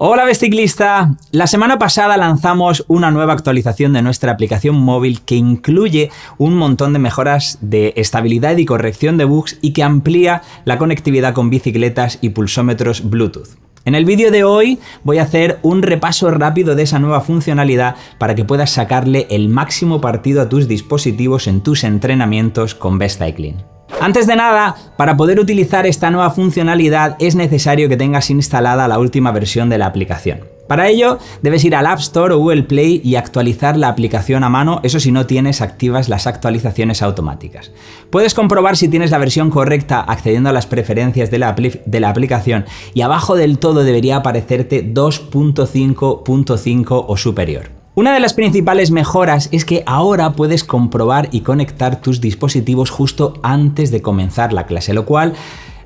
Hola Besticlista, la semana pasada lanzamos una nueva actualización de nuestra aplicación móvil que incluye un montón de mejoras de estabilidad y corrección de bugs y que amplía la conectividad con bicicletas y pulsómetros Bluetooth. En el vídeo de hoy voy a hacer un repaso rápido de esa nueva funcionalidad para que puedas sacarle el máximo partido a tus dispositivos en tus entrenamientos con Best Cycling. Antes de nada, para poder utilizar esta nueva funcionalidad es necesario que tengas instalada la última versión de la aplicación. Para ello, debes ir al App Store o Google Play y actualizar la aplicación a mano, eso si no tienes activas las actualizaciones automáticas. Puedes comprobar si tienes la versión correcta accediendo a las preferencias de la, de la aplicación y abajo del todo debería aparecerte 2.5.5 o superior. Una de las principales mejoras es que ahora puedes comprobar y conectar tus dispositivos justo antes de comenzar la clase, lo cual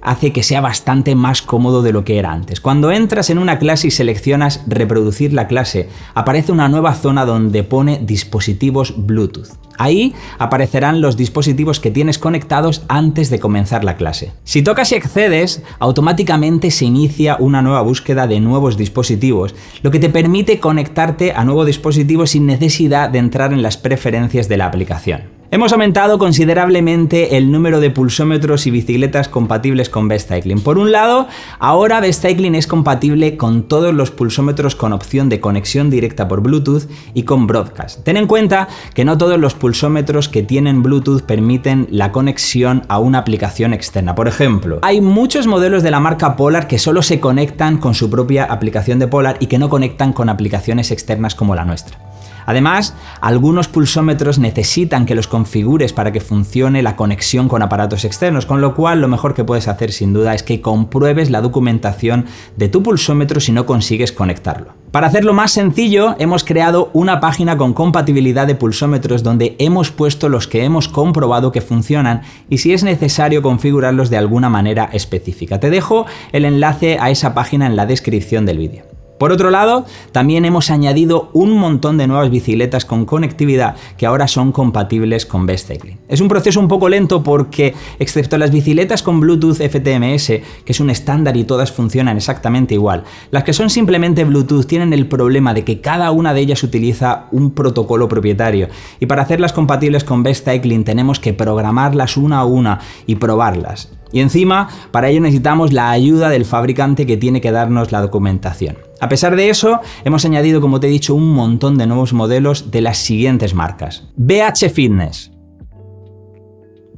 hace que sea bastante más cómodo de lo que era antes. Cuando entras en una clase y seleccionas reproducir la clase, aparece una nueva zona donde pone dispositivos Bluetooth. Ahí aparecerán los dispositivos que tienes conectados antes de comenzar la clase. Si tocas y accedes, automáticamente se inicia una nueva búsqueda de nuevos dispositivos, lo que te permite conectarte a nuevo dispositivo sin necesidad de entrar en las preferencias de la aplicación. Hemos aumentado considerablemente el número de pulsómetros y bicicletas compatibles con Best Cycling. Por un lado, ahora Best Cycling es compatible con todos los pulsómetros con opción de conexión directa por Bluetooth y con broadcast. Ten en cuenta que no todos los pulsómetros que tienen Bluetooth permiten la conexión a una aplicación externa. Por ejemplo, hay muchos modelos de la marca Polar que solo se conectan con su propia aplicación de Polar y que no conectan con aplicaciones externas como la nuestra. Además, algunos pulsómetros necesitan que los configures para que funcione la conexión con aparatos externos, con lo cual lo mejor que puedes hacer sin duda es que compruebes la documentación de tu pulsómetro si no consigues conectarlo. Para hacerlo más sencillo, hemos creado una página con compatibilidad de pulsómetros donde hemos puesto los que hemos comprobado que funcionan y si es necesario configurarlos de alguna manera específica. Te dejo el enlace a esa página en la descripción del vídeo. Por otro lado, también hemos añadido un montón de nuevas bicicletas con conectividad que ahora son compatibles con Best Cycling. Es un proceso un poco lento porque, excepto las bicicletas con Bluetooth FTMS, que es un estándar y todas funcionan exactamente igual, las que son simplemente Bluetooth tienen el problema de que cada una de ellas utiliza un protocolo propietario y para hacerlas compatibles con Best Cycling tenemos que programarlas una a una y probarlas. Y encima, para ello necesitamos la ayuda del fabricante que tiene que darnos la documentación. A pesar de eso, hemos añadido, como te he dicho, un montón de nuevos modelos de las siguientes marcas. BH Fitness,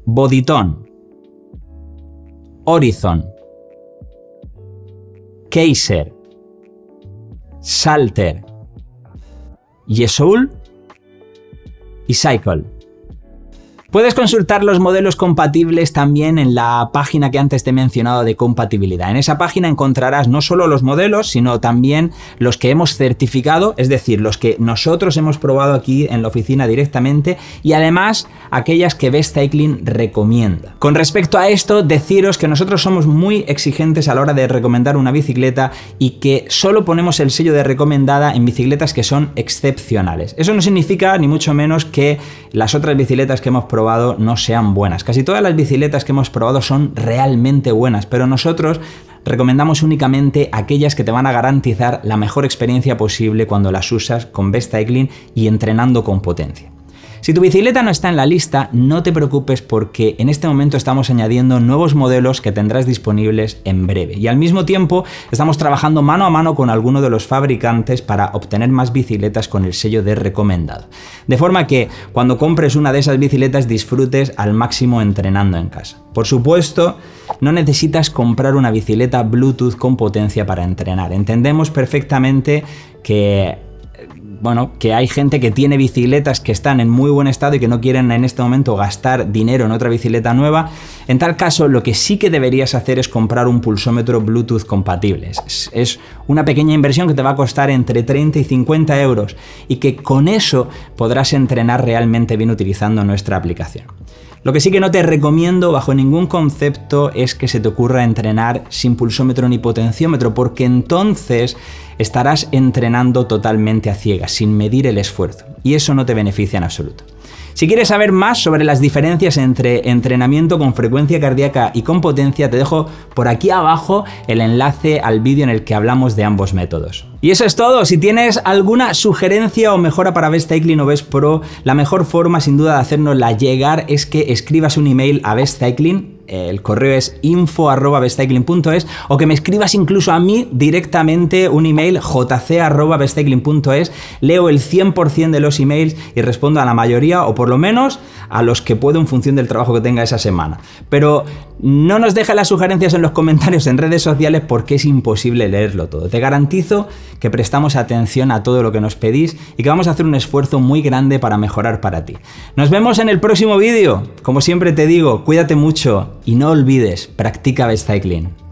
Boditon, Horizon, Kaiser, Salter, Yesoul y Cycle. Puedes consultar los modelos compatibles también en la página que antes te he mencionado de compatibilidad. En esa página encontrarás no solo los modelos, sino también los que hemos certificado, es decir, los que nosotros hemos probado aquí en la oficina directamente y además aquellas que Best Cycling recomienda. Con respecto a esto, deciros que nosotros somos muy exigentes a la hora de recomendar una bicicleta y que solo ponemos el sello de recomendada en bicicletas que son excepcionales. Eso no significa ni mucho menos que las otras bicicletas que hemos probado no sean buenas. Casi todas las bicicletas que hemos probado son realmente buenas, pero nosotros recomendamos únicamente aquellas que te van a garantizar la mejor experiencia posible cuando las usas con Best Cycling y entrenando con potencia. Si tu bicicleta no está en la lista, no te preocupes porque en este momento estamos añadiendo nuevos modelos que tendrás disponibles en breve. Y al mismo tiempo estamos trabajando mano a mano con alguno de los fabricantes para obtener más bicicletas con el sello de recomendado. De forma que cuando compres una de esas bicicletas disfrutes al máximo entrenando en casa. Por supuesto, no necesitas comprar una bicicleta Bluetooth con potencia para entrenar. Entendemos perfectamente que bueno, que hay gente que tiene bicicletas que están en muy buen estado y que no quieren en este momento gastar dinero en otra bicicleta nueva, en tal caso lo que sí que deberías hacer es comprar un pulsómetro Bluetooth compatible. Es, una pequeña inversión que te va a costar entre 30 y 50 euros y que con eso podrás entrenar realmente bien utilizando nuestra aplicación. Lo que sí que no te recomiendo bajo ningún concepto es que se te ocurra entrenar sin pulsómetro ni potenciómetro, porque entonces Estarás entrenando totalmente a ciegas, sin medir el esfuerzo, y eso no te beneficia en absoluto. Si quieres saber más sobre las diferencias entre entrenamiento con frecuencia cardíaca y con potencia, te dejo por aquí abajo el enlace al vídeo en el que hablamos de ambos métodos. Y eso es todo. Si tienes alguna sugerencia o mejora para Cycling o Best Pro, la mejor forma sin duda de hacernosla llegar es que escribas un email a Cycling el correo es info.bestcycling.es o que me escribas incluso a mí directamente un email jc.bestcycling.es. Leo el 100% de los emails y respondo a la mayoría o por lo menos a los que puedo en función del trabajo que tenga esa semana. Pero no nos dejes las sugerencias en los comentarios en redes sociales porque es imposible leerlo todo. Te garantizo que prestamos atención a todo lo que nos pedís y que vamos a hacer un esfuerzo muy grande para mejorar para ti. Nos vemos en el próximo vídeo. Como siempre te digo, cuídate mucho y no olvides, practica best cycling.